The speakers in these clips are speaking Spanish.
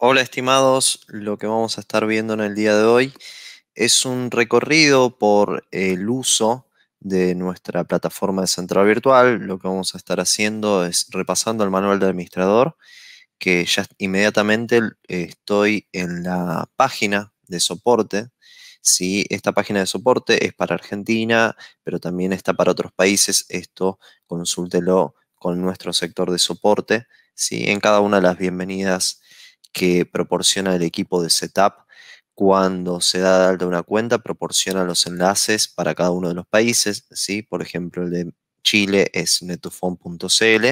Hola estimados, lo que vamos a estar viendo en el día de hoy es un recorrido por el uso de nuestra plataforma de central virtual. Lo que vamos a estar haciendo es repasando el manual de administrador, que ya inmediatamente eh, estoy en la página de soporte. Si Esta página de soporte es para Argentina, pero también está para otros países. Esto consúltelo con nuestro sector de soporte. ¿sí? En cada una de las bienvenidas que proporciona el equipo de setup cuando se da de alta una cuenta, proporciona los enlaces para cada uno de los países, ¿sí? Por ejemplo, el de Chile es netofone.cl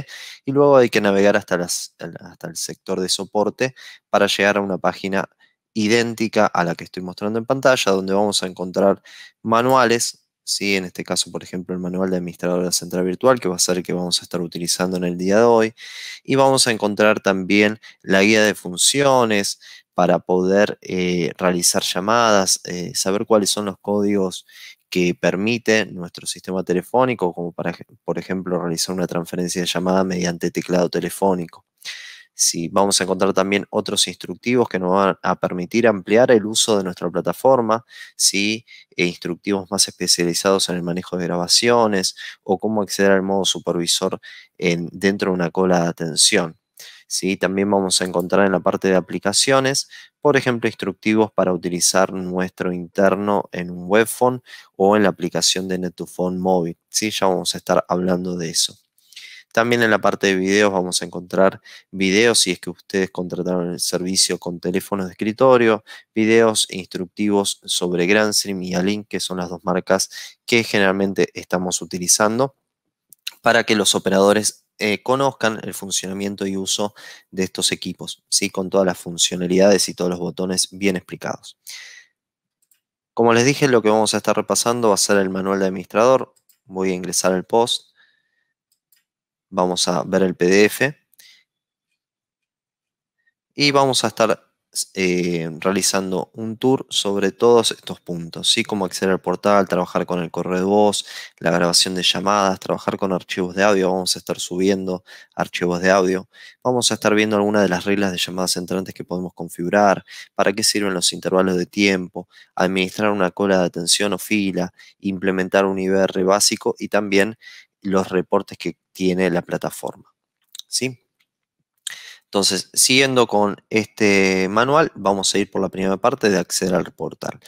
y luego hay que navegar hasta el sector de soporte para llegar a una página idéntica a la que estoy mostrando en pantalla, donde vamos a encontrar manuales en este caso, por ejemplo, el manual de administrador de la central virtual, que va a ser el que vamos a estar utilizando en el día de hoy, y vamos a encontrar también la guía de funciones para poder eh, realizar llamadas, eh, saber cuáles son los códigos que permite nuestro sistema telefónico, como para, por ejemplo, realizar una transferencia de llamada mediante teclado telefónico si vamos a encontrar también otros instructivos que nos van a permitir ampliar el uso de nuestra plataforma, e instructivos más especializados en el manejo de grabaciones o cómo acceder al modo supervisor en, dentro de una cola de atención. ¿Sí? También vamos a encontrar en la parte de aplicaciones, por ejemplo, instructivos para utilizar nuestro interno en un webphone o en la aplicación de Net2Phone móvil. ¿sí? Ya vamos a estar hablando de eso. También en la parte de videos vamos a encontrar videos si es que ustedes contrataron el servicio con teléfonos de escritorio, videos instructivos sobre Grandstream y Alink, que son las dos marcas que generalmente estamos utilizando para que los operadores eh, conozcan el funcionamiento y uso de estos equipos, ¿sí? con todas las funcionalidades y todos los botones bien explicados. Como les dije, lo que vamos a estar repasando va a ser el manual de administrador. Voy a ingresar al post Vamos a ver el PDF. Y vamos a estar eh, realizando un tour sobre todos estos puntos, ¿sí? como acceder al portal, trabajar con el correo de voz, la grabación de llamadas, trabajar con archivos de audio, vamos a estar subiendo archivos de audio, vamos a estar viendo algunas de las reglas de llamadas entrantes que podemos configurar, para qué sirven los intervalos de tiempo, administrar una cola de atención o fila, implementar un IBR básico y también los reportes que tiene la plataforma. ¿Sí? Entonces, siguiendo con este manual, vamos a ir por la primera parte de acceder al portal.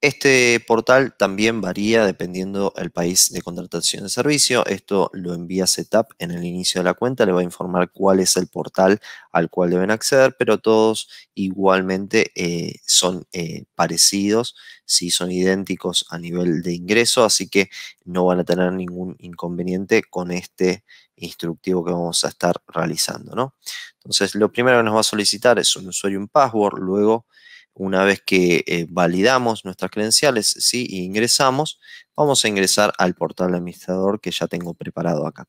Este portal también varía dependiendo el país de contratación de servicio. Esto lo envía Setup en el inicio de la cuenta, le va a informar cuál es el portal al cual deben acceder, pero todos igualmente eh, son eh, parecidos, si sí, son idénticos a nivel de ingreso, así que no van a tener ningún inconveniente con este instructivo que vamos a estar realizando. ¿no? Entonces, lo primero que nos va a solicitar es un usuario y un password, luego una vez que eh, validamos nuestras credenciales ¿sí? y e ingresamos, vamos a ingresar al portal administrador que ya tengo preparado acá.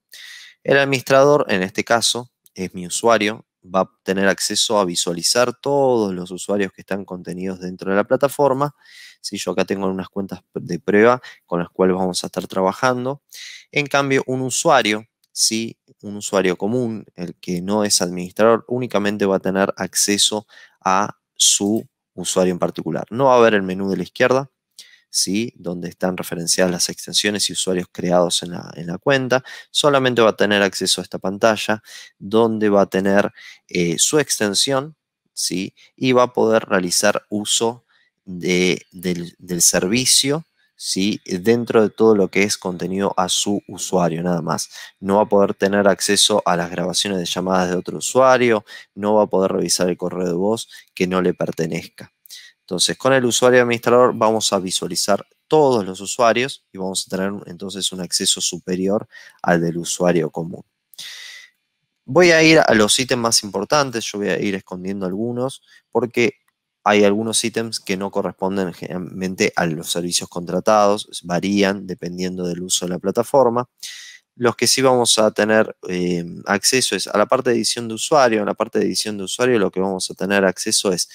El administrador, en este caso, es mi usuario, va a tener acceso a visualizar todos los usuarios que están contenidos dentro de la plataforma. Si yo acá tengo unas cuentas de prueba con las cuales vamos a estar trabajando. En cambio, un usuario, un usuario común, el que no es administrador, únicamente va a tener acceso a su usuario en particular. No va a ver el menú de la izquierda, ¿sí? donde están referenciadas las extensiones y usuarios creados en la, cuenta. Solamente va a tener acceso a esta pantalla, donde va a tener eh, su extensión ¿sí? y va a poder realizar uso del servicio dentro de todo lo que es contenido a su usuario, nada más. No va a poder tener acceso a las grabaciones de llamadas de otro usuario, no va a poder revisar el correo de voz que no le pertenezca. Entonces, con el usuario administrador vamos a visualizar todos los usuarios y vamos a tener entonces un acceso superior al del usuario común. Voy a ir a los ítems más importantes, yo voy a ir escondiendo algunos, porque hay algunos ítems que no corresponden generalmente a los servicios contratados, varían dependiendo del uso de la plataforma. Los que sí vamos a tener eh, acceso es a la parte de edición de usuario. En la parte de edición de usuario lo que vamos a tener acceso es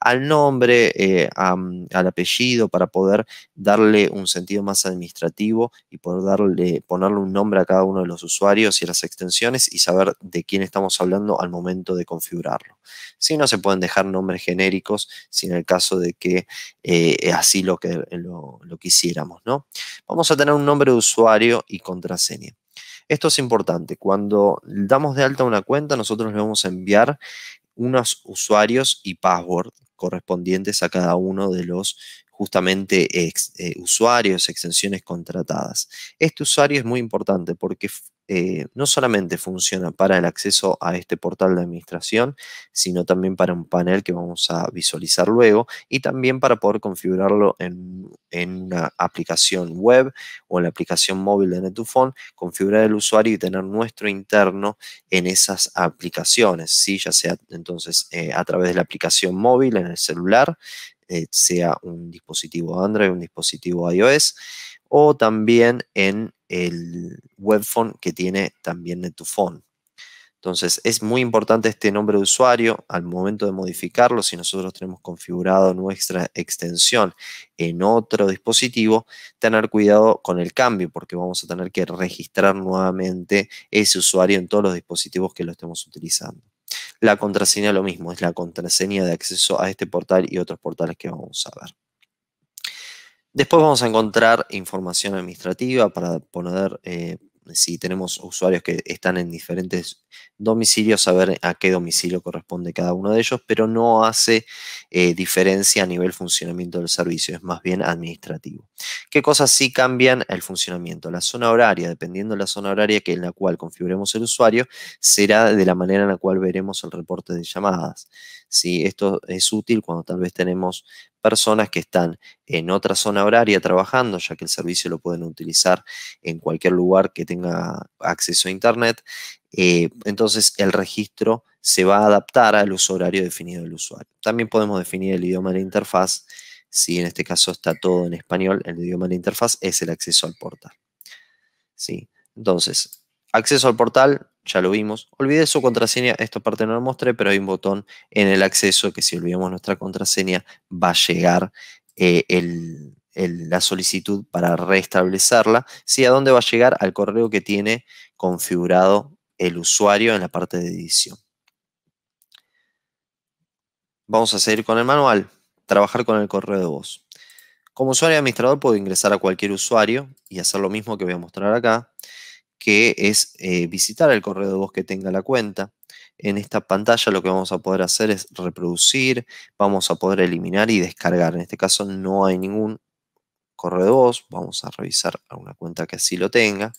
al nombre, eh, al apellido, para poder darle un sentido más administrativo y poder darle, ponerle un nombre a cada uno de los usuarios y las extensiones y saber de quién estamos hablando al momento de configurarlo. Si no, se pueden dejar nombres genéricos, si en el caso de que eh, eh, así lo, que, lo, quisiéramos. ¿no? Vamos a tener un nombre de usuario y contraseña. Esto es importante. Cuando damos de alta una cuenta, nosotros le vamos a enviar unos usuarios y password correspondientes a cada uno de los justamente eh, usuarios, extensiones contratadas. Este usuario es muy importante porque eh, no solamente funciona para el acceso a este portal de administración, sino también para un panel que vamos a visualizar luego y también para poder configurarlo en, una aplicación web o en la aplicación móvil de net configurar el usuario y tener nuestro interno en esas aplicaciones, ya sea entonces eh, a través de la aplicación móvil en el celular, eh, sea un dispositivo Android, un dispositivo iOS, o también en el webphone que tiene también NetUphone. Entonces, es muy importante este nombre de usuario al momento de modificarlo. Si nosotros tenemos configurado nuestra extensión en otro dispositivo, tener cuidado con el cambio porque vamos a tener que registrar nuevamente ese usuario en todos los dispositivos que lo estemos utilizando. La contraseña lo mismo, es la contraseña de acceso a este portal y otros portales que vamos a ver. Después vamos a encontrar información administrativa para poder, eh, si tenemos usuarios que están en diferentes domicilios, saber a qué domicilio corresponde cada uno de ellos, pero no hace eh, diferencia a nivel funcionamiento del servicio, es más bien administrativo. ¿Qué cosas sí cambian el funcionamiento? La zona horaria, dependiendo de la zona horaria que en la cual configuremos el usuario, será de la manera en la cual veremos el reporte de llamadas. Esto es útil cuando tal vez tenemos personas que están en otra zona horaria trabajando, ya que el servicio lo pueden utilizar en cualquier lugar que tenga acceso a Internet. Eh, entonces, el registro se va a adaptar al uso horario definido del usuario. También podemos definir el idioma de la interfaz si en este caso está todo en español, el idioma de la interfaz es el acceso al portal. ¿Sí? Entonces, acceso al portal, ya lo vimos. Olvidé su contraseña, esta parte no la mostré, pero hay un botón en el acceso que si olvidamos nuestra contraseña va a llegar eh, la solicitud para restablecerla. ¿Sí? ¿A dónde va a llegar? Al correo que tiene configurado el usuario en la parte de edición. Vamos a seguir con el manual. Trabajar con el correo de voz. Como usuario y administrador puedo ingresar a cualquier usuario y hacer lo mismo que voy a mostrar acá, que es eh, visitar el correo de voz que tenga la cuenta. En esta pantalla lo que vamos a poder hacer es reproducir, vamos a poder eliminar y descargar. En este caso no hay ningún correo de voz, vamos a revisar a una cuenta que así lo tenga.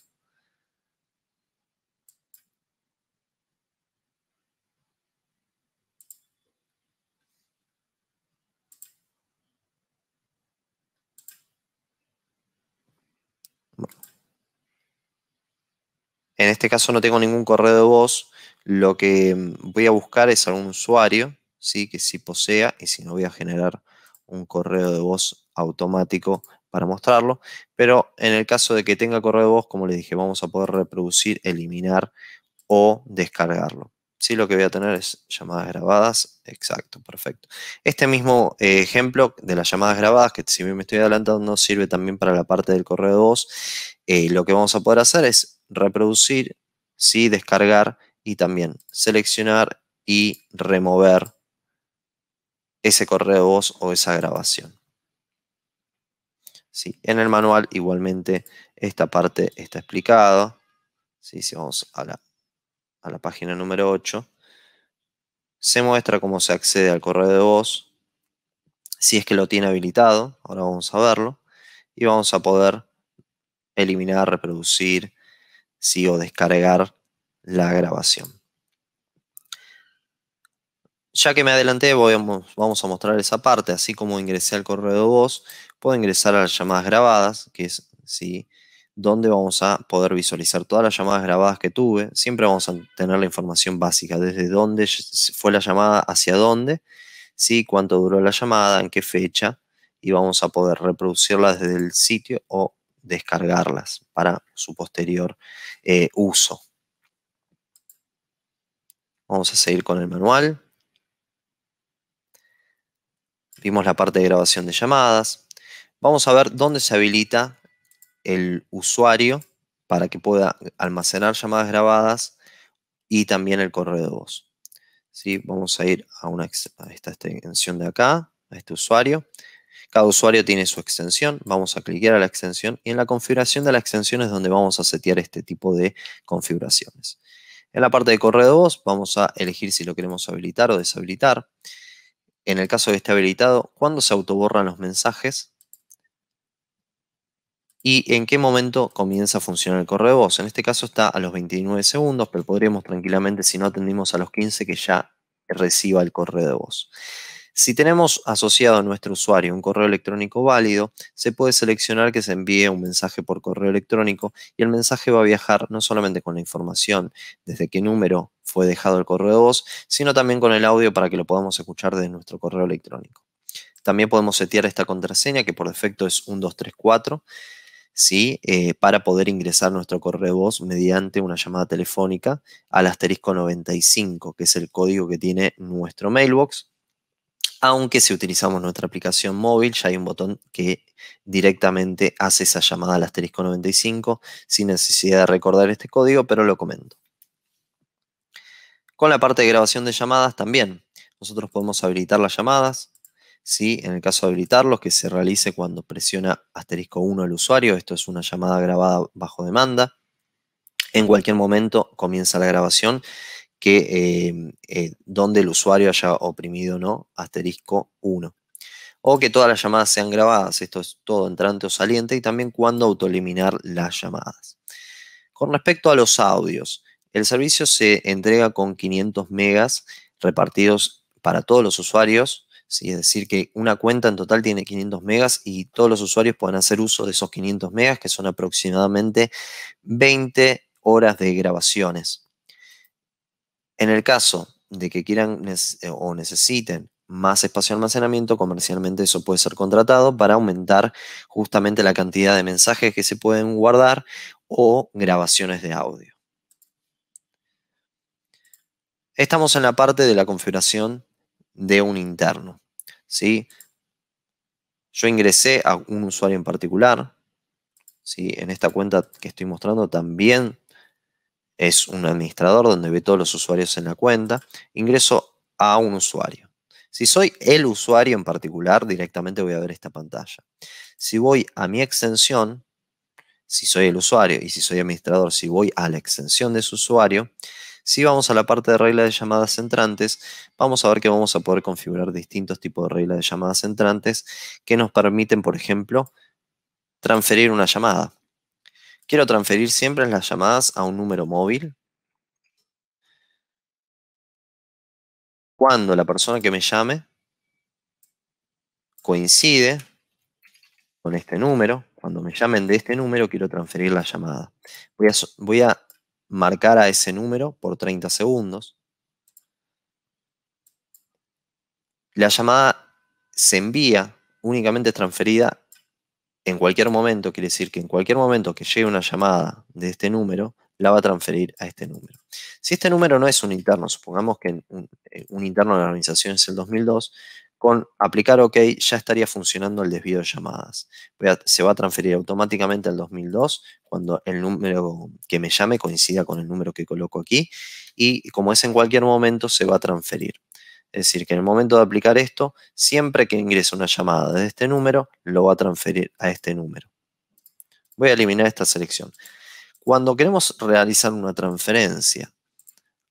En este caso no tengo ningún correo de voz. Lo que mm, voy a buscar es algún usuario, ¿sí? Que sí posea y si no voy a generar un correo de voz automático para mostrarlo. Pero en el caso de que tenga correo de voz, como les dije, vamos a poder reproducir, eliminar o descargarlo. Sí, lo que voy a tener es llamadas grabadas. Exacto, perfecto. Este mismo eh, ejemplo de las llamadas grabadas, que si bien me estoy adelantando, sirve también para la parte del correo de voz. Eh, lo que vamos a poder hacer es reproducir, ¿sí? descargar y también seleccionar y remover ese correo de voz o esa grabación. ¿Sí? En el manual igualmente esta parte está explicada. Si vamos a la, a la página número 8, se muestra cómo se accede al correo de voz, si es que lo tiene habilitado, ahora vamos a verlo, y vamos a poder eliminar, reproducir, ¿sí? o descargar la grabación. Ya que me adelanté, vamos a mostrar esa parte, así como ingresé al correo de voz, puedo ingresar a las llamadas grabadas, que es ¿sí? donde vamos a poder visualizar todas las llamadas grabadas que tuve. Siempre vamos a tener la información básica, desde dónde fue la llamada, hacia dónde, ¿sí? cuánto duró la llamada, en qué fecha, y vamos a poder reproducirla desde el sitio o descargarlas para su posterior eh, uso. Vamos a seguir con el manual. Vimos la parte de grabación de llamadas. Vamos a ver dónde se habilita el usuario para que pueda almacenar llamadas grabadas y también el correo de voz. ¿Sí? Vamos a ir a, a esta extensión de acá, a este usuario. Cada usuario tiene su extensión, vamos a clicar a la extensión y en la configuración de la extensión es donde vamos a setear este tipo de configuraciones. En la parte de correo de voz vamos a elegir si lo queremos habilitar o deshabilitar. En el caso de que esté habilitado, cuándo se autoborran los mensajes y en qué momento comienza a funcionar el correo de voz. En este caso está a los 29 segundos, pero podríamos tranquilamente, si no atendimos a los 15, que ya reciba el correo de voz. Si tenemos asociado a nuestro usuario un correo electrónico válido, se puede seleccionar que se envíe un mensaje por correo electrónico y el mensaje va a viajar no solamente con la información, desde qué número fue dejado el correo de voz, sino también con el audio para que lo podamos escuchar desde nuestro correo electrónico. También podemos setear esta contraseña que por defecto es 1234. ¿sí? Eh, para poder ingresar nuestro correo de voz mediante una llamada telefónica al asterisco 95, que es el código que tiene nuestro mailbox aunque si utilizamos nuestra aplicación móvil, ya hay un botón que directamente hace esa llamada al asterisco 95 sin necesidad de recordar este código, pero lo comento. Con la parte de grabación de llamadas también. Nosotros podemos habilitar las llamadas. si En el caso de habilitarlos, que se realice cuando presiona asterisco 1 el usuario. Esto es una llamada grabada bajo demanda. En cualquier momento comienza la grabación que em, eh, donde el usuario haya oprimido no asterisco 1. O que todas las llamadas sean grabadas, esto es todo entrante o saliente, y también cuándo autoeliminar las llamadas. Con respecto a los audios, el servicio se entrega con 500 megas repartidos para todos los usuarios, es decir, que una cuenta en total tiene 500 megas y todos los usuarios pueden hacer uso de esos 500 megas, que son aproximadamente 20 horas de grabaciones en el caso de que quieran eh, o necesiten más espacio de almacenamiento, comercialmente eso puede ser contratado para aumentar justamente la cantidad de mensajes que se pueden guardar o grabaciones de audio. Estamos en la parte de la configuración de un interno. ¿sí? Yo ingresé a un usuario en particular. ¿sí? En esta cuenta que estoy mostrando también es un administrador donde ve todos los usuarios en la cuenta, ingreso a un usuario. Si soy el usuario en particular, directamente voy a ver esta pantalla. Si voy a mi extensión, si soy el usuario y si soy administrador, si voy a la extensión de su usuario, si vamos a la parte de regla de llamadas entrantes, vamos a ver que vamos a poder configurar distintos tipos de reglas de llamadas entrantes que nos permiten, por ejemplo, transferir una llamada. Quiero transferir siempre las llamadas a un número móvil. Cuando la persona que me llame coincide con este número, cuando me llamen de este número, quiero transferir la llamada. Voy a, marcar a ese número por 30 segundos. La llamada se envía, únicamente transferida en cualquier momento, quiere decir que en cualquier momento que llegue una llamada de este número, la va a transferir a este número. Si este número no es un interno, supongamos que eh, un, interno de la organización es el 2002, con aplicar OK ya estaría funcionando el desvío de llamadas. se va a transferir automáticamente al 2002 cuando el número que me llame coincida con el número que coloco aquí y como es en cualquier momento se va a transferir. Es decir, que en el momento de aplicar esto, siempre que ingrese una llamada desde este número, lo va a transferir a este número. Voy a eliminar esta selección. Cuando queremos realizar una transferencia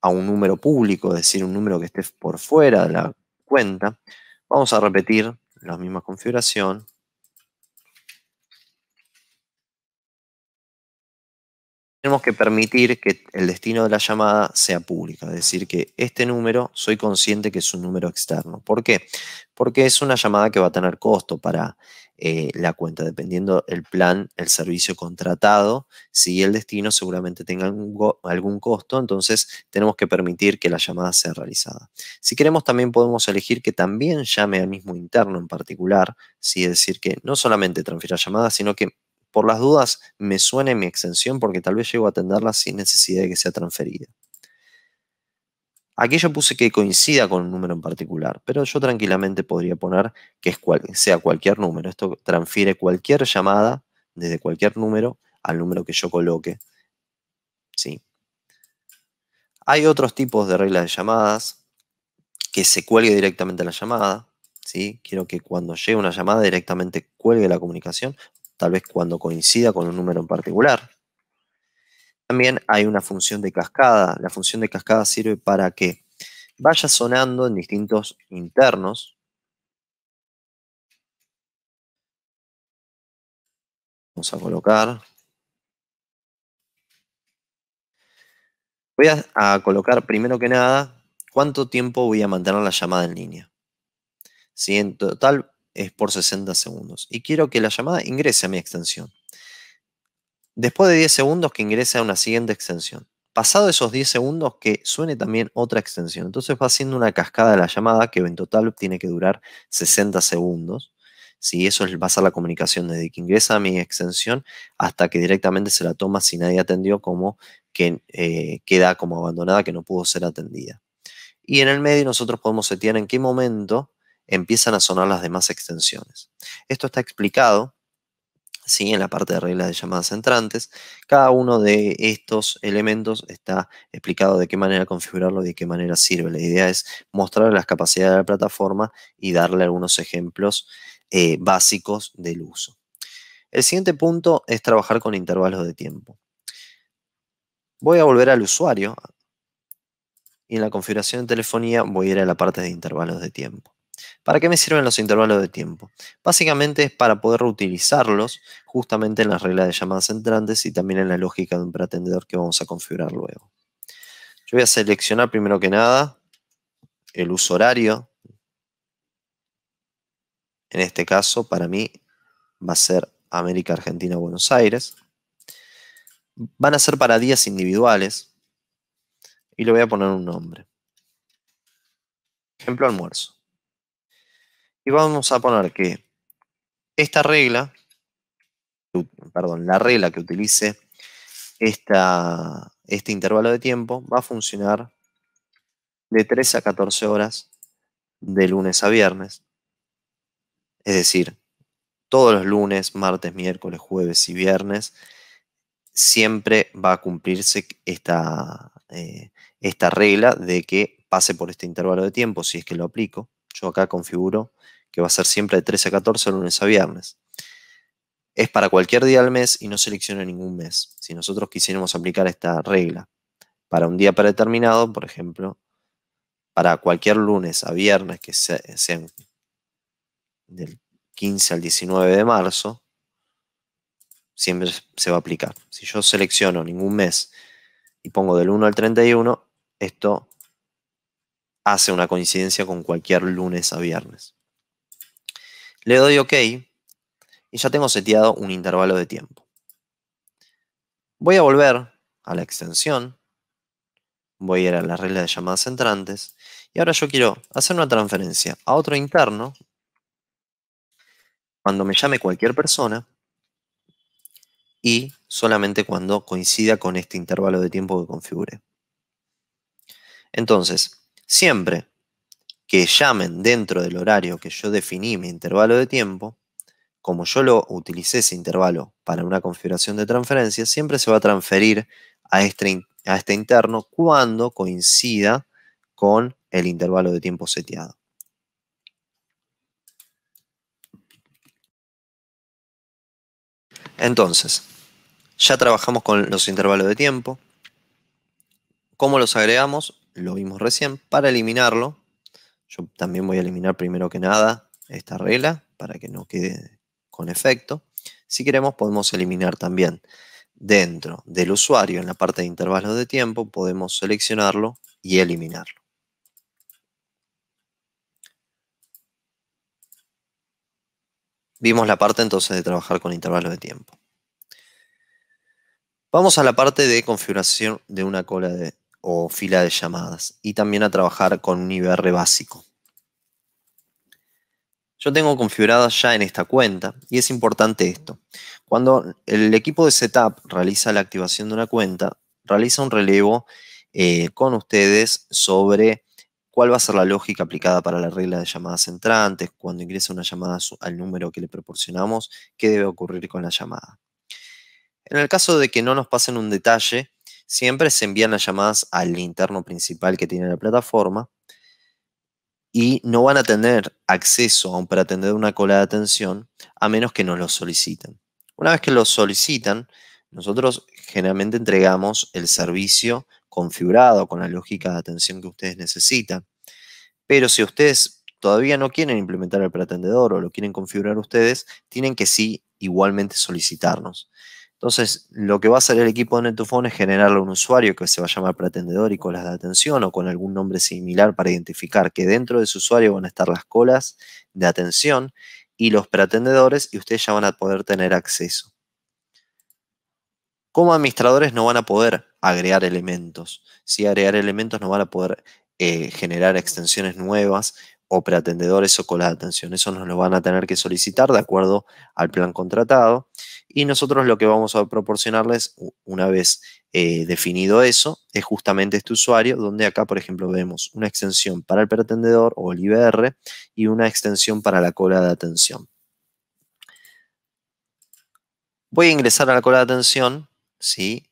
a un número público, es decir, un número que esté por fuera de la cuenta, vamos a repetir la misma configuración, tenemos que permitir que el destino de la llamada sea pública, es decir, que este número soy consciente que es un número externo. ¿Por qué? Porque es una llamada que va a tener costo para eh, la cuenta, dependiendo el plan, el servicio contratado, si el destino seguramente tenga algún, costo, entonces tenemos que permitir que la llamada sea realizada. Si queremos también podemos elegir que también llame al mismo interno en particular, si es decir, que no solamente transfiera llamadas, sino que por las dudas me suene mi extensión porque tal vez llego a atenderla sin necesidad de que sea transferida. Aquí yo puse que coincida con un número en particular, pero yo tranquilamente podría poner que sea cualquier número. Esto transfiere cualquier llamada desde cualquier número al número que yo coloque. ¿Sí? Hay otros tipos de reglas de llamadas que se cuelgue directamente la llamada. ¿sí? Quiero que cuando llegue una llamada directamente cuelgue la comunicación tal vez cuando coincida con un número en particular. También hay una función de cascada. La función de cascada sirve para que vaya sonando en distintos internos. Vamos a colocar. Voy a, colocar primero que nada cuánto tiempo voy a mantener la llamada en línea. Si en total es por 60 segundos. Y quiero que la llamada ingrese a mi extensión. Después de 10 segundos que ingrese a una siguiente extensión. Pasado esos 10 segundos que suene también otra extensión. Entonces va haciendo una cascada de la llamada que en total tiene que durar 60 segundos. Si eso va a ser la comunicación desde que ingresa a mi extensión hasta que directamente se la toma si nadie atendió como que eh, queda como abandonada, que no pudo ser atendida. Y en el medio nosotros podemos setear en qué momento empiezan a sonar las demás extensiones. Esto está explicado ¿sí? en la parte de reglas de llamadas entrantes. Cada uno de estos elementos está explicado de qué manera configurarlo y de qué manera sirve. La idea es mostrar las capacidades de la plataforma y darle algunos ejemplos eh, básicos del uso. El siguiente punto es trabajar con intervalos de tiempo. Voy a volver al usuario y en la configuración de telefonía voy a ir a la parte de intervalos de tiempo. ¿Para qué me sirven los intervalos de tiempo? Básicamente es para poder utilizarlos justamente en las reglas de llamadas entrantes y también en la lógica de un pretendedor que vamos a configurar luego. Yo voy a seleccionar primero que nada el uso horario. En este caso, para mí, va a ser América, Argentina, Buenos Aires. Van a ser para días individuales. Y le voy a poner un nombre. Ejemplo, almuerzo. Y vamos a poner que esta regla, perdón, la regla que utilice este intervalo de tiempo va a funcionar de 3 a 14 horas de lunes a viernes. Es decir, todos los lunes, martes, miércoles, jueves y viernes, siempre va a cumplirse esta eh, regla de que pase por este intervalo de tiempo, si es que lo aplico. Yo acá configuro que va a ser siempre de 13 a 14, lunes a viernes. Es para cualquier día del mes y no selecciona ningún mes. Si nosotros quisiéramos aplicar esta regla para un día predeterminado, por ejemplo, para cualquier lunes a viernes que sean del 15 al 19 de marzo, siempre se va a aplicar. Si yo selecciono ningún mes y pongo del 1 al 31, esto hace una coincidencia con cualquier lunes a viernes. Le doy OK y ya tengo seteado un intervalo de tiempo. Voy a volver a la extensión. Voy a ir a la regla de llamadas entrantes. Y ahora yo quiero hacer una transferencia a otro interno. Cuando me llame cualquier persona. Y solamente cuando coincida con este intervalo de tiempo que configure. Entonces, siempre que llamen dentro del horario que yo definí mi intervalo de tiempo, como yo lo utilicé ese intervalo para una configuración de transferencia, siempre se va a transferir a este, a este interno cuando coincida con el intervalo de tiempo seteado. Entonces, ya trabajamos con los intervalos de tiempo. ¿Cómo los agregamos? Lo vimos recién. Para eliminarlo, yo también voy a eliminar primero que nada esta regla para que no quede con efecto. Si queremos podemos eliminar también dentro del usuario en la parte de intervalos de tiempo podemos seleccionarlo y eliminarlo. Vimos la parte entonces de trabajar con intervalos de tiempo. Vamos a la parte de configuración de una cola de o fila de llamadas y también a trabajar con un IBR básico. Yo tengo configurada ya en esta cuenta y es importante esto. Cuando el equipo de setup realiza la activación de una cuenta, realiza un relevo eh, con ustedes sobre cuál va a ser la lógica aplicada para la regla de llamadas entrantes, cuando ingresa una llamada al número que le proporcionamos, qué debe ocurrir con la llamada. En el caso de que no nos pasen un detalle, siempre se envían las llamadas al interno principal que tiene la plataforma y no van a tener acceso a un para atender una cola de atención a menos que nos lo soliciten. Una vez que lo solicitan, nosotros generalmente entregamos el servicio configurado con la lógica de atención que ustedes necesitan. Pero si ustedes todavía no quieren implementar el pretendedor o lo quieren configurar ustedes, tienen que sí igualmente solicitarnos. Entonces, lo que va a hacer el equipo de NetUphone es generarle un usuario que se va a llamar pretendedor y colas de atención o con algún nombre similar para identificar que dentro de su usuario van a estar las colas de atención y los pretendedores y ustedes ya van a poder tener acceso. Como administradores no van a poder agregar elementos. Si agregar elementos no van a poder eh, generar extensiones nuevas o preatendedores o con de atención. Eso nos lo van a tener que solicitar de acuerdo al plan contratado. Y nosotros lo que vamos a proporcionarles una vez eh, definido eso es justamente este usuario, donde acá, por ejemplo, vemos una extensión para el pretendedor o el IBR y una extensión para la cola de atención. Voy a ingresar a la cola de atención, ¿sí?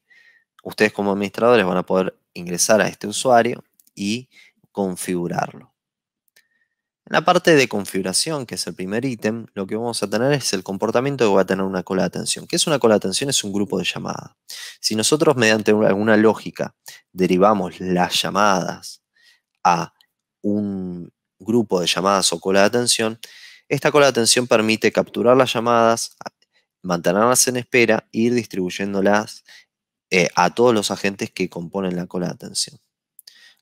Ustedes como administradores van a poder ingresar a este usuario y configurarlo. En la parte de configuración, que es el primer ítem, lo que vamos a tener es el comportamiento que va a tener una cola de atención. ¿Qué es una cola de atención? Es un grupo de llamadas. Si nosotros mediante alguna lógica derivamos las llamadas a un grupo de llamadas o cola de atención, esta cola de atención permite capturar las llamadas, mantenerlas en espera e ir distribuyéndolas eh, a todos los agentes que componen la cola de atención.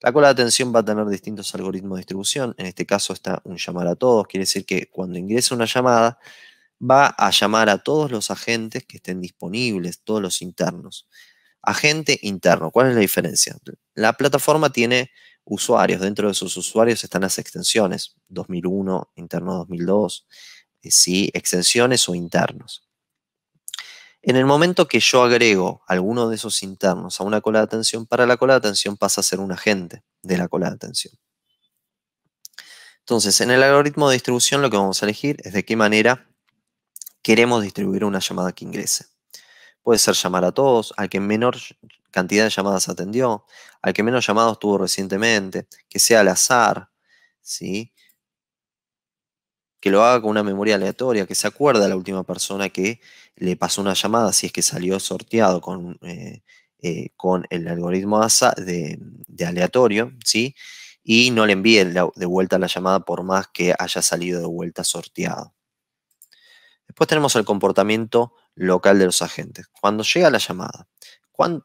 La cola de atención va a tener distintos algoritmos de distribución. En este caso está un llamar a todos. Quiere decir que cuando ingresa una llamada, va a llamar a todos los agentes que estén disponibles, todos los internos. Agente interno, ¿cuál es la diferencia? La plataforma tiene usuarios. Dentro de sus usuarios están las extensiones, 2001, interno 2002, eh, sí, extensiones o internos. En el momento que yo agrego alguno de esos internos a una cola de atención, para la cola de atención pasa a ser un agente de la cola de atención. Entonces, en el algoritmo de distribución lo que vamos a elegir es de qué manera queremos distribuir una llamada que ingrese. Puede ser llamar a todos, al que menor cantidad de llamadas atendió, al que menos llamados tuvo recientemente, que sea al azar, ¿sí? que lo haga con una memoria aleatoria, que se acuerda la última persona que le pasó una llamada, si es que salió sorteado con, eh, eh, con el algoritmo ASA de, aleatorio, ¿sí? Y no le envíe de vuelta la llamada por más que haya salido de vuelta sorteado. Después tenemos el comportamiento local de los agentes. Cuando llega la llamada,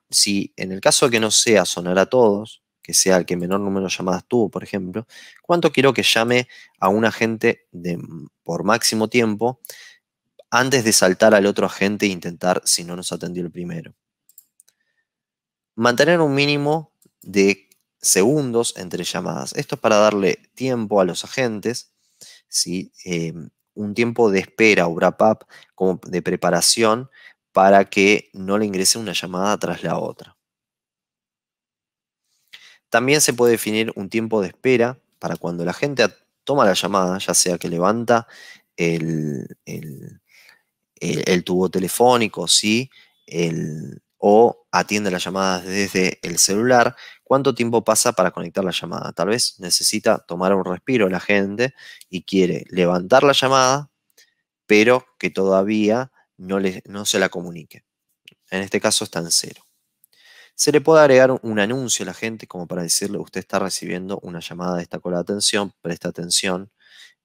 si en el caso de que no sea sonar a todos, que sea el que menor número de llamadas tuvo, por ejemplo, cuánto quiero que llame a un agente de, mm, por máximo tiempo antes de saltar al otro agente e intentar si no nos atendió el primero. Mantener un mínimo de segundos entre llamadas. Esto es para darle tiempo a los agentes, ¿sí? Em, un tiempo de espera o wrap-up, como de preparación, para que no le ingrese una llamada tras la otra. También se puede definir un tiempo de espera para cuando la gente toma la llamada, ya sea que levanta el, tubo telefónico, o atiende las llamadas desde el celular, ¿cuánto tiempo pasa para conectar la llamada? Tal vez necesita tomar un respiro la gente y quiere levantar la llamada, pero que todavía no, no se la comunique. En este caso está en cero se le puede agregar un anuncio a la gente como para decirle, usted está recibiendo una llamada de esta cola de atención, presta atención,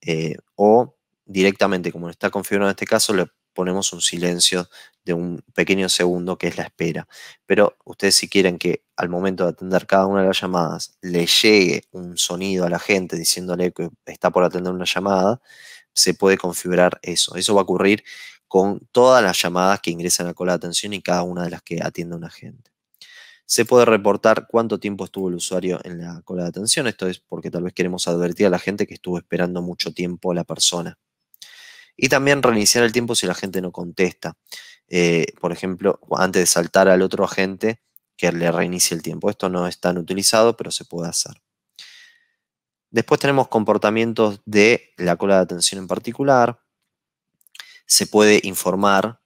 eh, o directamente, como está configurado en este caso, le ponemos un silencio de un pequeño segundo que es la espera. Pero ustedes si quieren que al momento de atender cada una de las llamadas le llegue un sonido a la gente diciéndole que está por atender una llamada, se puede configurar eso. Eso va a ocurrir con todas las llamadas que ingresan a la cola de atención y cada una de las que atiende una gente se puede reportar cuánto tiempo estuvo el usuario en la cola de atención. Esto es porque tal vez queremos advertir a la gente que estuvo esperando mucho tiempo a la persona. Y también reiniciar el tiempo si la gente no contesta. Eh, por ejemplo, antes de saltar al otro agente que le reinicie el tiempo. Esto no es tan utilizado, pero se puede hacer. Después tenemos comportamientos de la cola de atención en particular. Se puede informar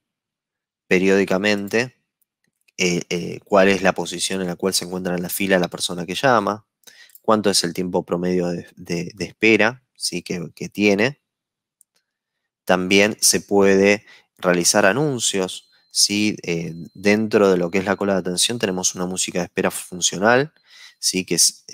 periódicamente eh, eh, cuál es la posición en la cual se encuentra en la fila la persona que llama, cuánto es el tiempo promedio de, espera ¿sí? que, tiene. También se puede realizar anuncios. si eh, dentro de lo que es la cola de atención tenemos una música de espera funcional ¿sí? que, es,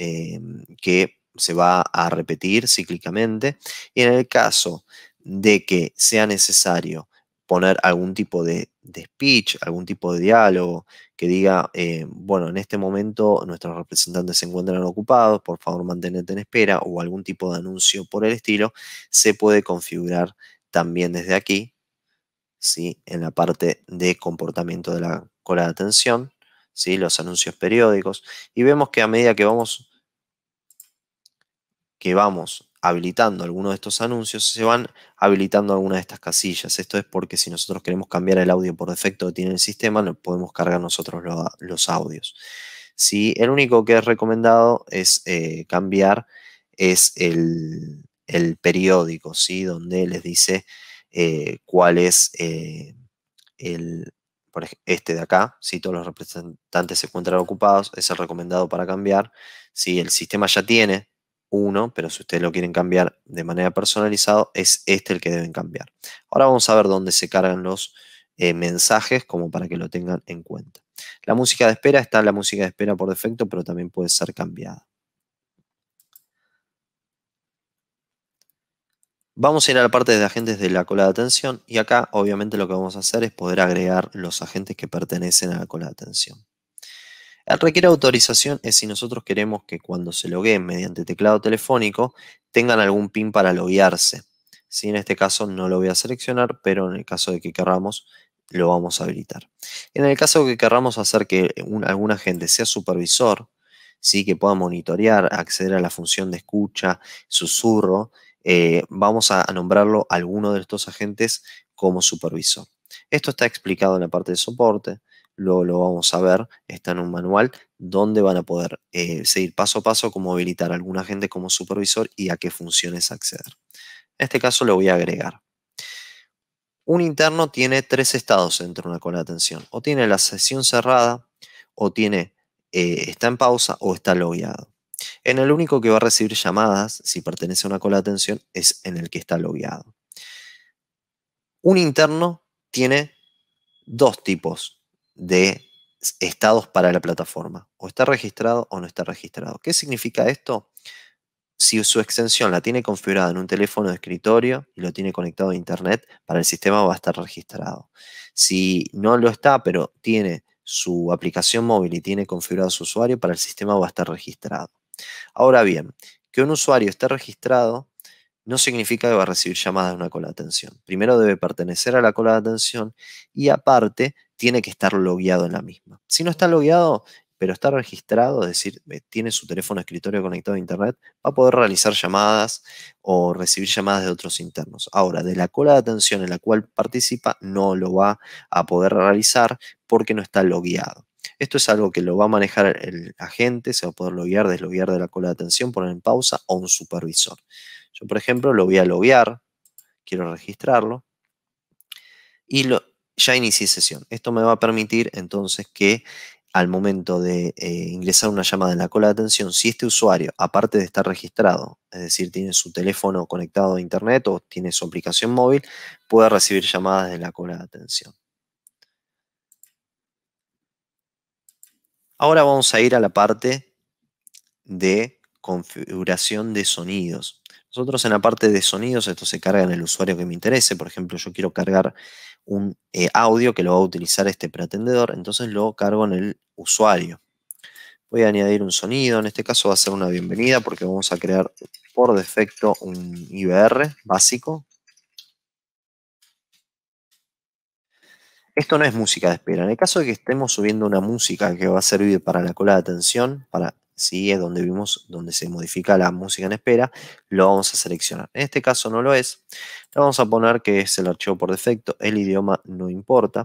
que se va a repetir cíclicamente. Y en el caso de que sea necesario poner algún tipo de, speech, algún tipo de diálogo que diga, eh, bueno, en este momento nuestros representantes se encuentran ocupados, por favor mantenete en espera o algún tipo de anuncio por el estilo, se puede configurar también desde aquí, ¿sí? en la parte de comportamiento de la cola de atención, ¿sí? los anuncios periódicos, y vemos que a medida que vamos, que vamos habilitando algunos de estos anuncios, se van habilitando algunas de estas casillas. Esto es porque si nosotros queremos cambiar el audio por defecto que tiene el sistema, no podemos cargar nosotros los audios. Si El único que es recomendado es eh, cambiar es el, periódico, ¿sí? donde les dice eh, cuál es eh, el, por este de acá, si todos los representantes se encuentran ocupados, es el recomendado para cambiar. Si El sistema ya tiene uno, pero si ustedes lo quieren cambiar de manera personalizada, es este el que deben cambiar. Ahora vamos a ver dónde se cargan los eh, mensajes como para que lo tengan en cuenta. La música de espera está la música de espera por defecto, pero también puede ser cambiada. Vamos a ir a la parte de agentes de la cola de atención y acá obviamente lo que vamos a hacer es poder agregar los agentes que pertenecen a la cola de atención. Requiere autorización es si nosotros queremos que cuando se logueen mediante teclado telefónico tengan algún pin para loguearse. En este caso no lo voy a seleccionar, pero en el caso de que querramos lo vamos a habilitar. En el caso de que querramos hacer que algún agente sea supervisor, ¿sí? que pueda monitorear, acceder a la función de escucha, susurro, eh, vamos a, nombrarlo alguno de estos agentes como supervisor. Esto está explicado en la parte de soporte luego lo vamos a ver, está en un manual donde van a poder eh, seguir paso a paso cómo habilitar a alguna gente como supervisor y a qué funciones acceder. En este caso lo voy a agregar. Un interno tiene tres estados dentro de una cola de atención. O tiene la sesión cerrada, o tiene, eh, está en pausa, o está logueado. En el único que va a recibir llamadas, si pertenece a una cola de atención, es en el que está logueado. Un interno tiene dos tipos de estados para la plataforma. O está registrado o no está registrado. ¿Qué significa esto? Si su extensión la tiene configurada en un teléfono de escritorio y lo tiene conectado a Internet, para el sistema va a estar registrado. Si no lo está, pero tiene su aplicación móvil y tiene configurado su usuario, para el sistema va a estar registrado. Ahora bien, que un usuario esté registrado no significa que va a recibir llamadas de una cola de atención. Primero debe pertenecer a la cola de atención y aparte tiene que estar logueado en la misma. Si no está logueado, pero está registrado, es decir, eh, tiene su teléfono escritorio conectado a Internet, va a poder realizar llamadas o recibir llamadas de otros internos. Ahora, de la cola de atención en la cual participa, no lo va a poder realizar porque no está logueado. Esto es algo que lo va a manejar el agente, se va a poder loguear, desloguear de la cola de atención, poner en pausa o un supervisor. Yo, por ejemplo, lo voy a loguear, quiero registrarlo, y lo, ya inicié sesión. Esto me va a permitir entonces que al momento de eh, ingresar una llamada en la cola de atención, si este usuario, aparte de estar registrado, es decir, tiene su teléfono conectado a internet o tiene su aplicación móvil, pueda recibir llamadas de la cola de atención. Ahora vamos a ir a la parte de configuración de sonidos. Nosotros en la parte de sonidos, esto se carga en el usuario que me interese. Por ejemplo, yo quiero cargar un eh, audio que lo va a utilizar este pretendedor, entonces lo cargo en el usuario. Voy a añadir un sonido, en este caso va a ser una bienvenida porque vamos a crear por defecto un IBR básico. Esto no es música de espera. En el caso de que estemos subiendo una música que va a servir para la cola de atención, para ¿sí? es donde vimos donde se modifica la música en espera, lo vamos a seleccionar. En este caso no lo es, le vamos a poner que es el archivo por defecto, el idioma no importa.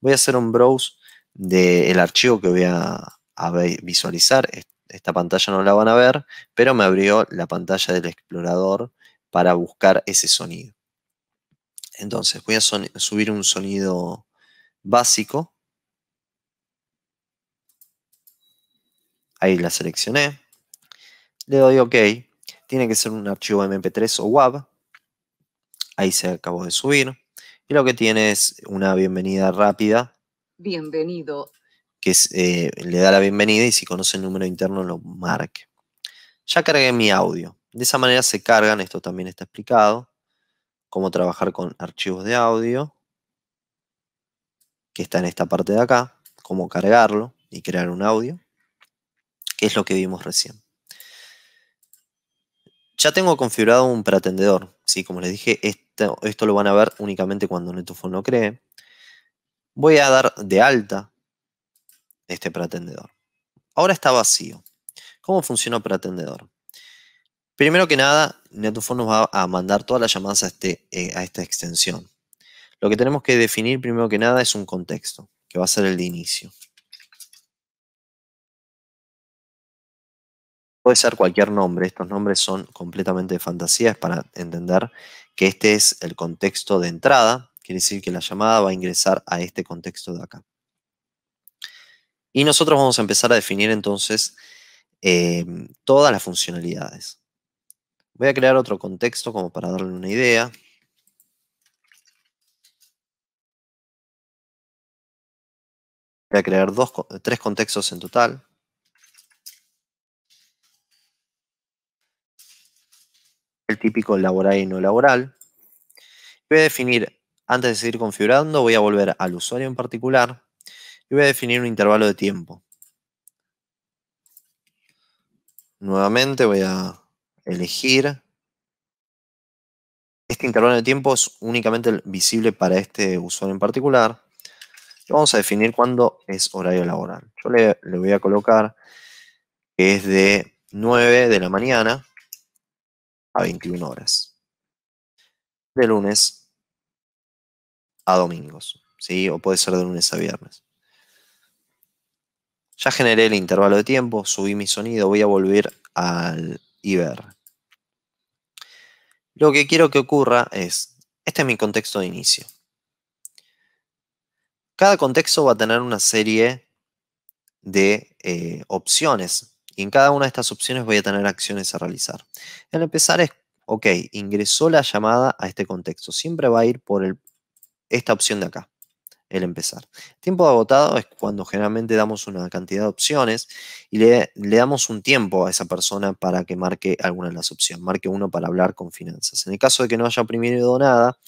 Voy a hacer un browse del archivo que voy a, visualizar. Esta pantalla no la van a ver, pero me abrió la pantalla del explorador para buscar ese sonido. Entonces voy a subir un sonido básico Ahí la seleccioné. Le doy OK. Tiene que ser un archivo MP3 o WAV. Ahí se acabó de subir. Y lo que tiene es una bienvenida rápida. Bienvenido. Que eh, le da la bienvenida y si conoce el número interno lo marque. Ya cargué mi audio. De esa manera se cargan, esto también está explicado, cómo trabajar con archivos de audio, que está en esta parte de acá, cómo cargarlo y crear un audio que es lo que vimos recién. Ya tengo configurado un pretendedor. ¿sí? Como les dije, esto, lo van a ver únicamente cuando Netufone lo cree. Voy a dar de alta este pretendedor. Ahora está vacío. ¿Cómo funciona pretendedor? Primero que nada, NetUphone nos va a mandar todas las llamadas este, eh, a esta extensión. Lo que tenemos que definir primero que nada es un contexto, que va a ser el de inicio. Puede ser cualquier nombre, estos nombres son completamente de fantasías para entender que este es el contexto de entrada, quiere decir que la llamada va a ingresar a este contexto de acá. Y nosotros vamos a empezar a definir entonces em, todas las funcionalidades. Voy a crear otro contexto como para darle una idea. Voy a crear tres contextos en total. el típico laboral y no laboral. Voy a definir, antes de seguir configurando, voy a volver al usuario en particular y voy a definir un intervalo de tiempo. Nuevamente voy a elegir. Este intervalo de tiempo es únicamente visible para este usuario en particular. Vamos a definir cuándo es horario laboral. Yo le, voy a colocar que es de 9 de la mañana a 21 horas. De lunes a domingos, ¿sí? O puede ser de lunes a viernes. Ya generé el intervalo de tiempo, subí mi sonido, voy a volver al IBER. Lo que quiero que ocurra es, este es mi contexto de inicio. Cada contexto va a tener una serie de eh, opciones y en cada una de estas opciones voy a tener acciones a realizar. El empezar es, ok, ingresó la llamada a este contexto. Siempre va a ir por esta opción de acá, el empezar. Tiempo agotado es cuando generalmente damos una cantidad de opciones y le, damos un tiempo a esa persona para que marque alguna de las opciones. Marque uno para hablar con finanzas. En el caso de que no haya oprimido nada,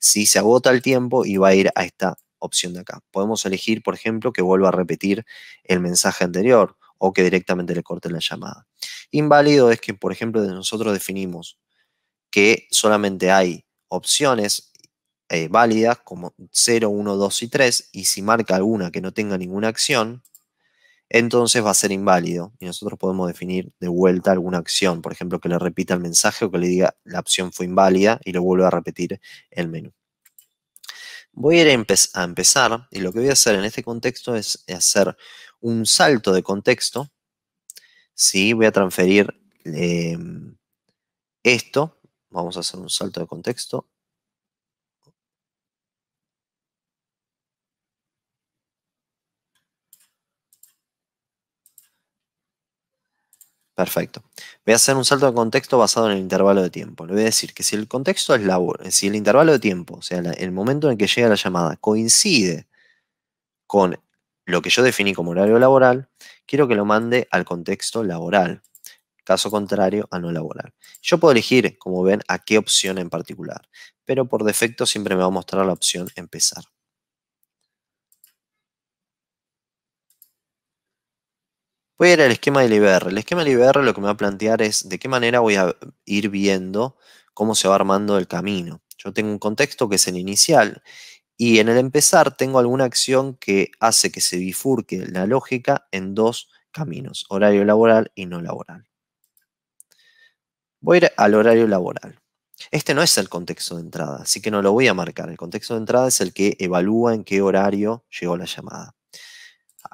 si sí, se agota el tiempo y va a ir a esta opción de acá. Podemos elegir, por ejemplo, que vuelva a repetir el mensaje anterior o que directamente le corten la llamada. Inválido es que, por ejemplo, nosotros definimos que solamente hay opciones eh, válidas como 0, 1, 2 y 3 y si marca alguna que no tenga ninguna acción, entonces va a ser inválido y nosotros podemos definir de vuelta alguna acción, por ejemplo, que le repita el mensaje o que le diga la opción fue inválida y lo vuelve a repetir el menú. Voy a ir a empezar y lo que voy a hacer en este contexto es hacer un salto de contexto. ¿sí? Voy a transferir em, esto. Vamos a hacer un salto de contexto. Perfecto. Voy a hacer un salto de contexto basado en el intervalo de tiempo. Le voy a decir que si el contexto es la eh, si el intervalo de tiempo, o sea, el momento en el que llega la llamada, coincide con lo que yo definí como horario laboral, quiero que lo mande al contexto laboral. Caso contrario, a no laboral. Yo puedo elegir, como ven, a qué opción en particular, pero por defecto siempre me va a mostrar la opción empezar. Voy a ir al esquema del IBR. El esquema del IBR lo que me va a plantear es de qué manera voy a ir viendo cómo se va armando el camino. Yo tengo un contexto que es el inicial y en el empezar tengo alguna acción que hace que se bifurque la lógica en dos caminos, horario laboral y no laboral. Voy a ir al horario laboral. Este no es el contexto de entrada, así que no lo voy a marcar. El contexto de entrada es el que evalúa en qué horario llegó la llamada.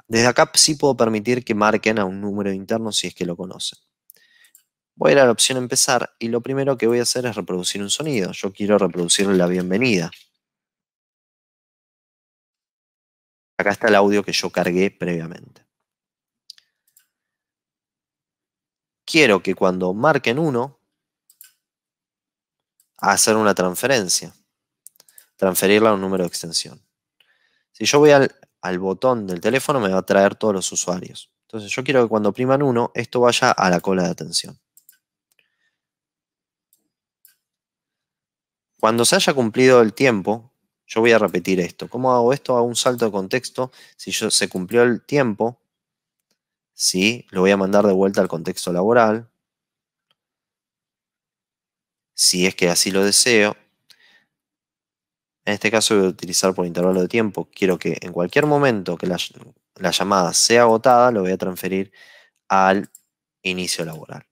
Desde acá sí puedo permitir que marquen a un número interno si es que lo conocen. Voy a ir a la opción empezar y lo primero que voy a hacer es reproducir un sonido. Yo quiero reproducir la bienvenida. Acá está el audio que yo cargué previamente. Quiero que cuando marquen uno, hacer una transferencia. Transferirla a un número de extensión. Si yo voy al, botón del teléfono, me va a traer todos los usuarios. Entonces yo quiero que cuando priman uno, esto vaya a la cola de atención. Cuando se haya cumplido el tiempo yo voy a repetir esto. ¿Cómo hago esto? Hago un salto de contexto. Si yo, se cumplió el tiempo, ¿sí? lo voy a mandar de vuelta al contexto laboral. Si es que así lo deseo. En este caso voy a utilizar por intervalo de tiempo. Quiero que en cualquier momento que la, llamada sea agotada, lo voy a transferir al inicio laboral.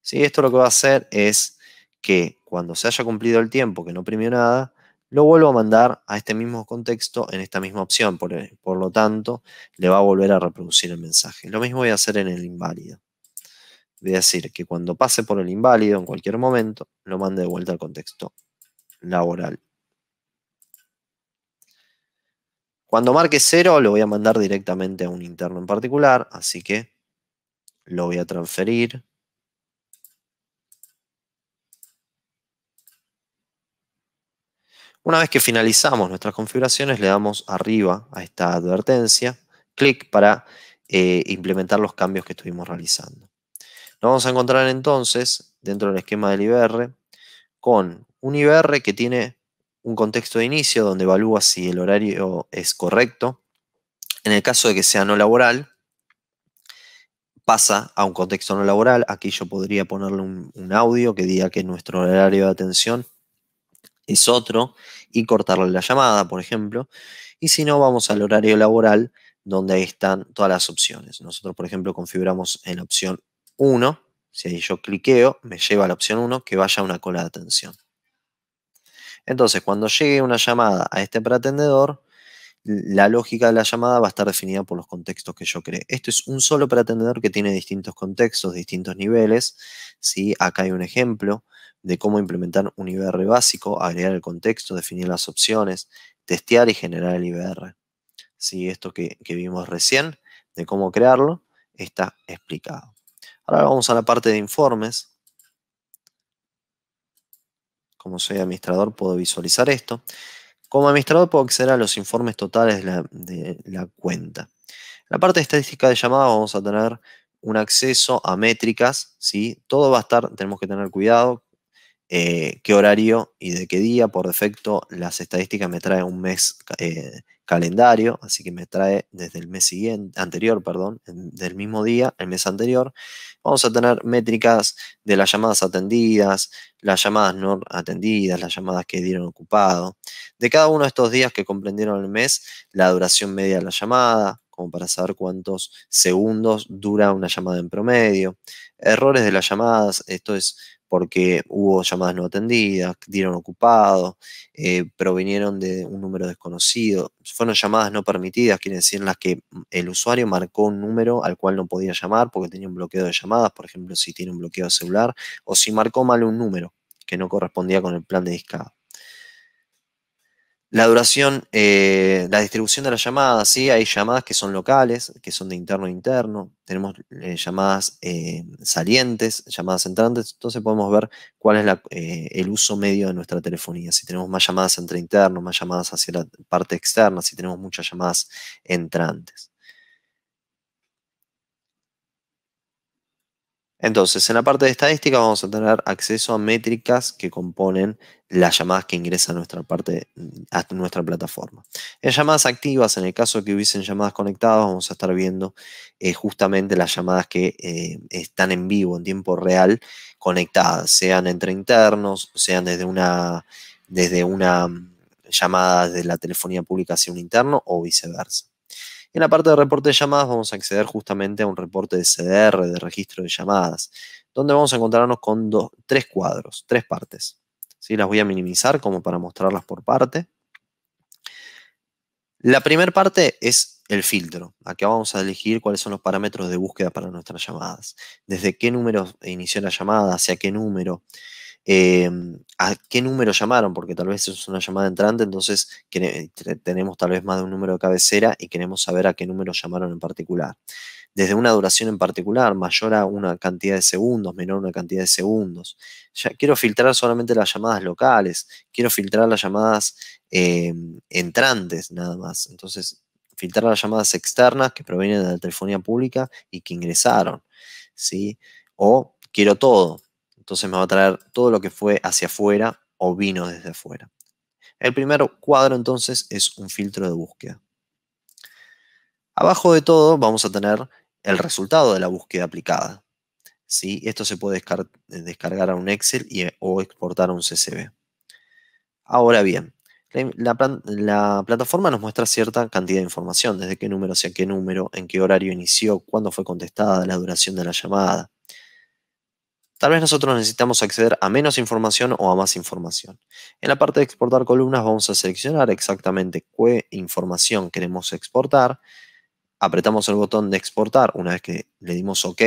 ¿Sí? Esto lo que va a hacer es que cuando se haya cumplido el tiempo, que no premio nada, lo vuelvo a mandar a este mismo contexto en esta misma opción. Por, lo tanto, le va a volver a reproducir el mensaje. Lo mismo voy a hacer en el inválido. Voy a decir que cuando pase por el inválido en cualquier momento, lo mande de vuelta al contexto laboral. Cuando marque cero, lo voy a mandar directamente a un interno en particular, así que lo voy a transferir Una vez que finalizamos nuestras configuraciones, le damos arriba a esta advertencia, clic para eh, implementar los cambios que estuvimos realizando. Nos vamos a encontrar entonces dentro del esquema del IBR con un IBR que tiene un contexto de inicio donde evalúa si el horario es correcto. En el caso de que sea no laboral, pasa a un contexto no laboral. Aquí yo podría ponerle un, un audio que diga que nuestro horario de atención es otro, y cortarle la llamada, por ejemplo. Y si no, vamos al horario laboral, donde están todas las opciones. Nosotros, por ejemplo, configuramos en la opción 1. Si ahí yo cliqueo, me lleva a la opción 1 que vaya a una cola de atención. Entonces, cuando llegue una llamada a este pretendedor, la lógica de la llamada va a estar definida por los contextos que yo cree. Esto es un solo pretendedor que tiene distintos contextos, distintos niveles. Acá hay un ejemplo de cómo implementar un IBR básico, agregar el contexto, definir las opciones, testear y generar el IBR. Esto que, vimos recién, de cómo crearlo, está explicado. Ahora vamos a la parte de informes. Como soy administrador puedo visualizar esto. Como administrador puedo acceder a los informes totales de la, cuenta. En la parte de estadística de llamadas vamos a tener un acceso a métricas, ¿sí? Todo va a estar, tenemos que tener cuidado eh, qué horario y de qué día. Por defecto, las estadísticas me trae un mes eh, calendario, así que me trae desde el mes siguiente, anterior, perdón, del mismo día, el mes anterior. Vamos a tener métricas de las llamadas atendidas, las llamadas no atendidas, las llamadas que dieron ocupado. De cada uno de estos días que comprendieron el mes, la duración media de la llamada, como para saber cuántos segundos dura una llamada en promedio. Errores de las llamadas, esto es porque hubo llamadas no atendidas, dieron ocupado, eh, provinieron de un número desconocido, fueron llamadas no permitidas, quiere decir en las que mm, el usuario marcó un número al cual no podía llamar porque tenía un bloqueo de llamadas, por ejemplo, si tiene un bloqueo celular, o si marcó mal un número que no correspondía con el plan de discado. La duración, eh, la distribución de las llamadas, ¿sí? Hay llamadas que son locales, que son de interno a interno. Tenemos eh, llamadas eh, salientes, llamadas entrantes. Entonces podemos ver cuál es el uso medio de nuestra telefonía. Si tenemos más llamadas entre internos, más llamadas hacia la parte externa, si tenemos muchas llamadas entrantes. Entonces, en la parte de estadística vamos a tener acceso a métricas que componen las llamadas que ingresan a nuestra parte, a nuestra plataforma. En llamadas activas, en el caso que hubiesen llamadas conectadas, vamos a estar viendo eh, justamente las llamadas que eh, están en vivo, en tiempo real, conectadas, sean entre internos, sean desde una, desde una llamada de la telefonía pública hacia un interno o viceversa. En la parte de reporte de llamadas vamos a acceder justamente a un reporte de CDR, de registro de llamadas, donde vamos a encontrarnos con tres cuadros, tres partes. Las voy a minimizar como para mostrarlas por parte. La primera parte es el filtro. Acá vamos a elegir cuáles son los parámetros de búsqueda para nuestras llamadas. Desde qué número inició la llamada, hacia qué número, Em, a qué número llamaron, porque tal vez es una llamada entrante, entonces tenemos tal vez más de un número de cabecera y queremos saber a qué número llamaron en particular. Desde una duración en particular, mayor a una cantidad de segundos, menor a una cantidad de segundos. quiero filtrar solamente las llamadas locales, quiero filtrar las llamadas em, entrantes nada más. Entonces, filtrar las llamadas externas que provienen de la telefonía pública y que ingresaron, ¿sí? O quiero todo, entonces me va a traer todo lo que fue hacia afuera o vino desde afuera. El primer cuadro entonces es un filtro de búsqueda. Abajo de todo vamos a tener el resultado de la búsqueda aplicada. ¿sí? Esto se puede eh, descargar a un Excel y, eh, o exportar a un CSV. Ahora bien, la, la, plataforma nos muestra cierta cantidad de información, desde qué número hacia qué número, en qué horario inició, cuándo fue contestada, la duración de la llamada. Tal vez nosotros necesitamos acceder a menos información o a más información. En la parte de exportar columnas vamos a seleccionar exactamente qué información queremos exportar. Apretamos el botón de exportar una vez que le dimos OK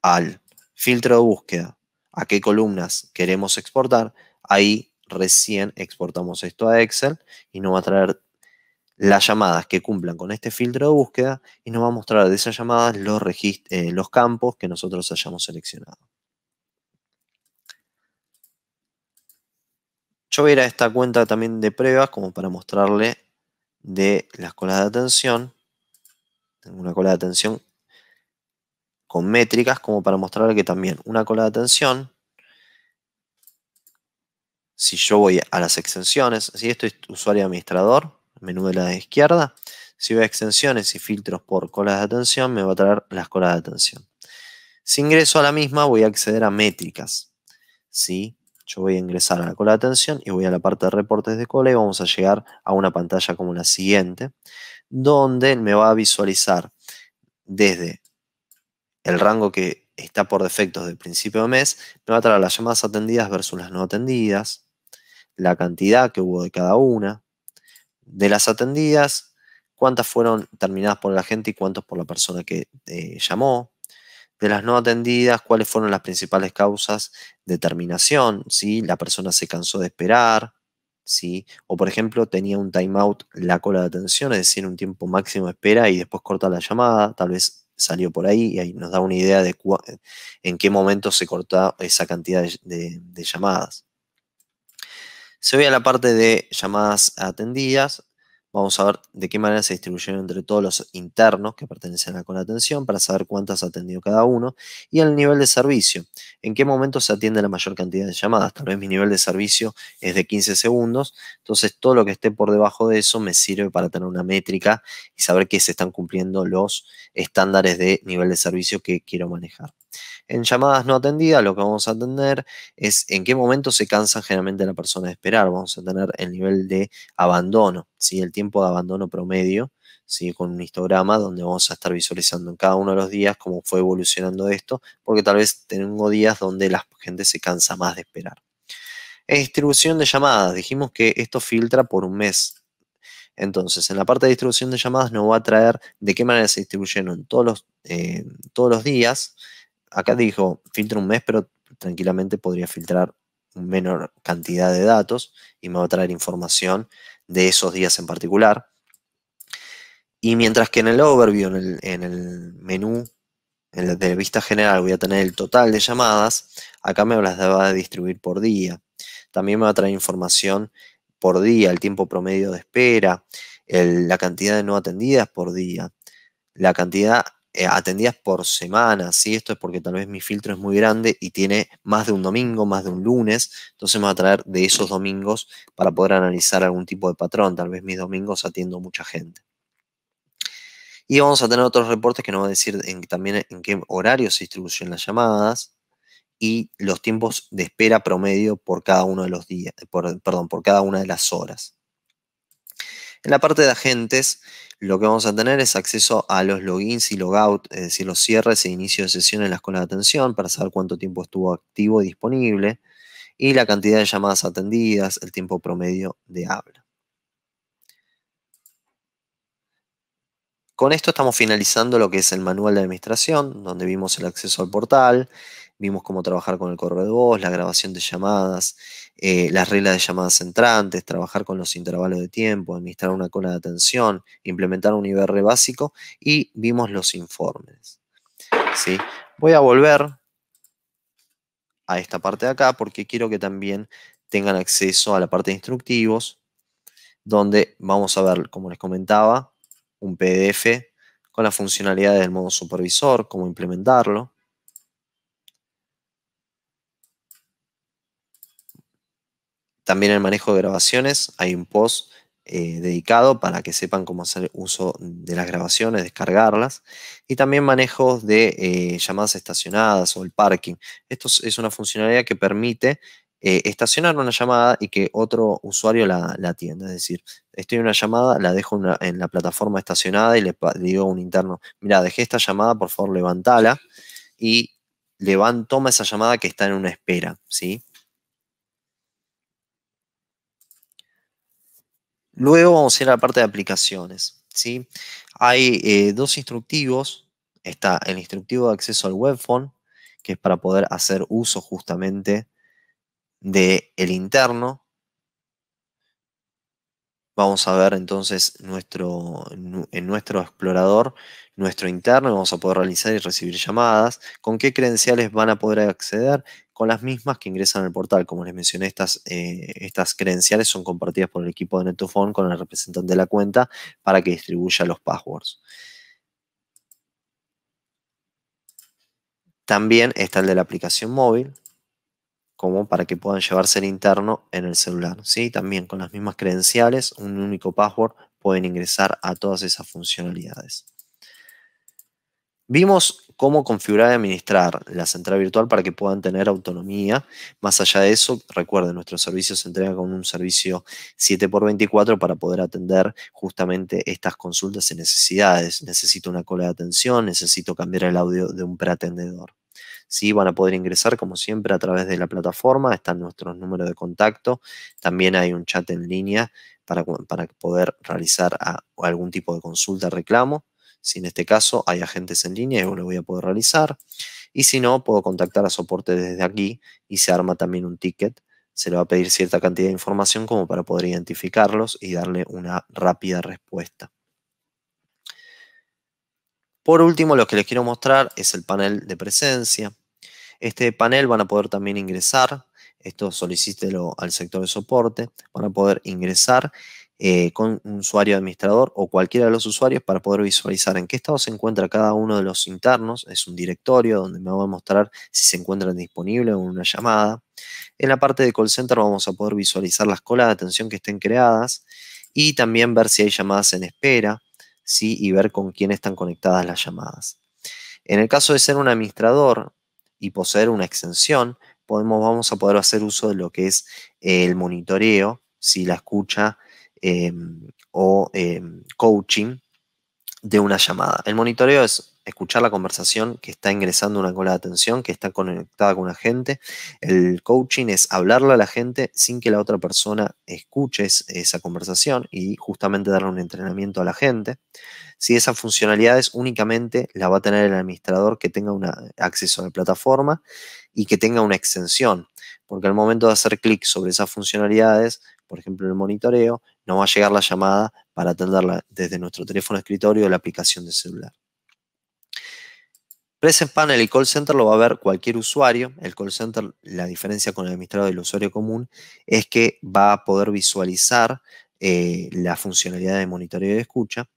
al filtro de búsqueda, a qué columnas queremos exportar. Ahí recién exportamos esto a Excel y nos va a traer las llamadas que cumplan con este filtro de búsqueda y nos va a mostrar de esas llamadas los, eh, los campos que nosotros hayamos seleccionado. Yo voy a ir a esta cuenta también de pruebas como para mostrarle de las colas de atención. Tengo una cola de atención con métricas como para mostrarle que también una cola de atención. Si yo voy a las extensiones, si esto es usuario administrador, menú de la izquierda, si voy a extensiones y filtros por colas de atención, me va a traer las colas de atención. Si ingreso a la misma, voy a acceder a métricas. ¿sí? Yo voy a ingresar a la cola de atención y voy a la parte de reportes de cola y vamos a llegar a una pantalla como la siguiente, donde me va a visualizar desde el rango que está por defecto desde principio de mes, me va a traer las llamadas atendidas versus las no atendidas, la cantidad que hubo de cada una, de las atendidas, cuántas fueron terminadas por la gente y cuántos por la persona que eh, llamó, de las no atendidas, cuáles fueron las principales causas de terminación, si la persona se cansó de esperar, ¿sí? o por ejemplo tenía un timeout la cola de atención, es decir, un tiempo máximo de espera y después corta la llamada, tal vez salió por ahí y ahí nos da una idea de en qué momento se corta esa cantidad de, llamadas. Se ve a la parte de llamadas atendidas, Vamos a ver de qué manera se distribuyeron entre todos los internos que pertenecen a Conatención para saber cuántas ha atendido cada uno y el nivel de servicio. En qué momento se atiende la mayor cantidad de llamadas. Tal vez mi nivel de servicio es de 15 segundos, entonces todo lo que esté por debajo de eso me sirve para tener una métrica y saber que se están cumpliendo los estándares de nivel de servicio que quiero manejar. En llamadas no atendidas, lo que vamos a atender es en qué momento se cansa generalmente la persona de esperar. Vamos a tener el nivel de abandono, el tiempo de abandono promedio, con un histograma donde vamos a estar visualizando en cada uno de los días cómo fue evolucionando esto, porque tal vez tengo días donde la gente se cansa más de esperar. E distribución de llamadas. Dijimos que esto filtra por un mes, entonces, en la parte de distribución de llamadas nos va a traer de qué manera se distribuyeron todos eh, todos los días, acá dijo, filtro un mes, pero tranquilamente podría filtrar menor cantidad de datos y me va a traer información de esos días en particular. Y mientras que en el overview, en el, menú en la de vista general voy a tener el total de llamadas, acá me las va a distribuir por día. También me va a traer información por día, el tiempo promedio de espera, la cantidad de no atendidas por día, la cantidad eh, atendidas por semana, ¿sí? Esto es porque tal vez mi filtro es muy grande y tiene más de un domingo, más de un lunes, entonces me va a traer de esos domingos para poder analizar algún tipo de patrón, tal vez mis domingos atiendo mucha gente. Y vamos a tener otros reportes que nos va a decir también en qué horario se distribuyen las llamadas y los tiempos de espera promedio por cada uno de los días, perdón, por cada una de las horas. En la parte de agentes, lo que vamos a tener es acceso a los logins y logout, es decir, los cierres e inicio de sesión en la escuela de atención para saber cuánto tiempo estuvo activo y disponible, y la cantidad de llamadas atendidas, el tiempo promedio de habla. Con esto estamos finalizando lo que es el manual de administración, donde vimos el acceso al portal, Vimos cómo trabajar con el correo de voz, la grabación de llamadas, eh, las reglas de llamadas entrantes, trabajar con los intervalos de tiempo, administrar una cola de atención, implementar un IBR básico y vimos los informes. ¿sí? Voy a volver a esta parte de acá porque quiero que también tengan acceso a la parte de instructivos, donde vamos a ver, como les comentaba, un PDF con las funcionalidades del modo supervisor, cómo implementarlo. También el manejo de grabaciones, hay un post eh, dedicado para que sepan cómo hacer uso de las grabaciones, descargarlas, y también manejo de eh, llamadas estacionadas o el parking. Esto es una funcionalidad que permite eh, estacionar una llamada y que otro usuario la, atienda. Es decir, estoy en una llamada, la dejo en la plataforma estacionada y le, digo a un interno, mira, dejé esta llamada, por favor levántala y toma esa llamada que está en una espera, ¿sí? Luego vamos a ir a la parte de aplicaciones. ¿sí? Hay eh, dos instructivos. Está el instructivo de acceso al webphone, que es para poder hacer uso justamente del el interno, Vamos a ver entonces nuestro, en nuestro explorador, nuestro interno, vamos a poder realizar y recibir llamadas. ¿Con qué credenciales van a poder acceder? Con las mismas que ingresan al portal. Como les mencioné, estas, eh, estas credenciales son compartidas por el equipo de Netofone con el representante de la cuenta para que distribuya los passwords. También está el de la aplicación móvil, como para que puedan llevarse el interno en el celular. ¿sí? También con las mismas credenciales, un único password, pueden ingresar a todas esas funcionalidades. Vimos cómo configurar y administrar la central virtual para que puedan tener autonomía. Más allá de eso, recuerden, nuestro servicio se entrega con un servicio 7x24 para poder atender justamente estas consultas y necesidades. Necesito una cola de atención, necesito cambiar el audio de un preatendedor. Sí, van a poder ingresar como siempre a través de la plataforma, están nuestros números de contacto, también hay un chat en línea para, poder realizar algún tipo de consulta, reclamo. Si en este caso hay agentes en línea, yo lo voy a poder realizar. Y si no, puedo contactar a soporte desde aquí y se arma también un ticket. Se le va a pedir cierta cantidad de información como para poder identificarlos y darle una rápida respuesta. Por último, lo que les quiero mostrar es el panel de presencia. Este panel van a poder también ingresar, esto solicítelo al sector de soporte, van a poder ingresar eh, con un usuario administrador o cualquiera de los usuarios para poder visualizar en qué estado se encuentra cada uno de los internos. Es un directorio donde me va a mostrar si se encuentran disponibles o una llamada. En la parte de call center vamos a poder visualizar las colas de atención que estén creadas y también ver si hay llamadas en espera ¿sí? y ver con quién están conectadas las llamadas. En el caso de ser un administrador, y poseer una extensión, podemos, vamos a poder hacer uso de lo que es eh, el monitoreo, si la escucha em, o em, coaching de una llamada. El monitoreo es escuchar la conversación que está ingresando una cola de atención, que está conectada con la gente. El coaching es hablarle a la gente sin que la otra persona escuche esa conversación y justamente darle un entrenamiento a la gente. Si esas funcionalidades únicamente la va a tener el administrador que tenga un acceso a la plataforma y que tenga una extensión, porque al momento de hacer clic sobre esas funcionalidades, por ejemplo el monitoreo, no va a llegar la llamada para atenderla desde nuestro teléfono escritorio o la aplicación de celular. Present Panel, y call center lo va a ver cualquier usuario. El call center, la diferencia con el administrador del usuario común es que va a poder visualizar eh, la funcionalidad de monitoreo de escucha.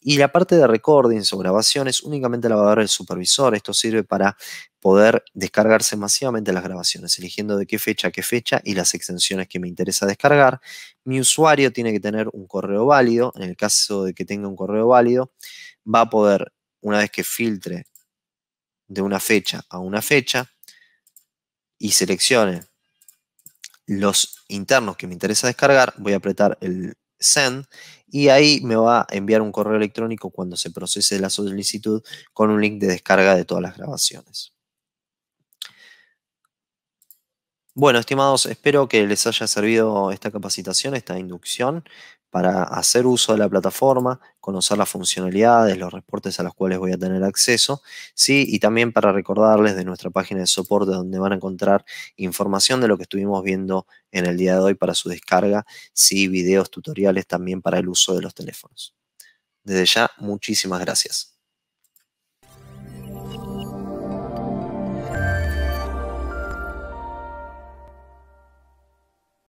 Y la parte de recordings o grabaciones únicamente la va a ver el supervisor. Esto sirve para poder descargarse masivamente las grabaciones, eligiendo de qué fecha a qué fecha y las extensiones que me interesa descargar. Mi usuario tiene que tener un correo válido. En el caso de que tenga un correo válido, va a poder, una vez que filtre de una fecha a una fecha y seleccione los internos que me interesa descargar, voy a apretar el send y ahí me va a enviar un correo electrónico cuando se procese la solicitud con un link de descarga de todas las grabaciones. Bueno, estimados, espero que les haya servido esta capacitación, esta inducción para hacer uso de la plataforma, conocer las funcionalidades, los reportes a los cuales voy a tener acceso, ¿sí? y también para recordarles de nuestra página de soporte donde van a encontrar información de lo que estuvimos viendo en el día de hoy para su descarga, ¿sí? videos, tutoriales también para el uso de los teléfonos. Desde ya, muchísimas gracias.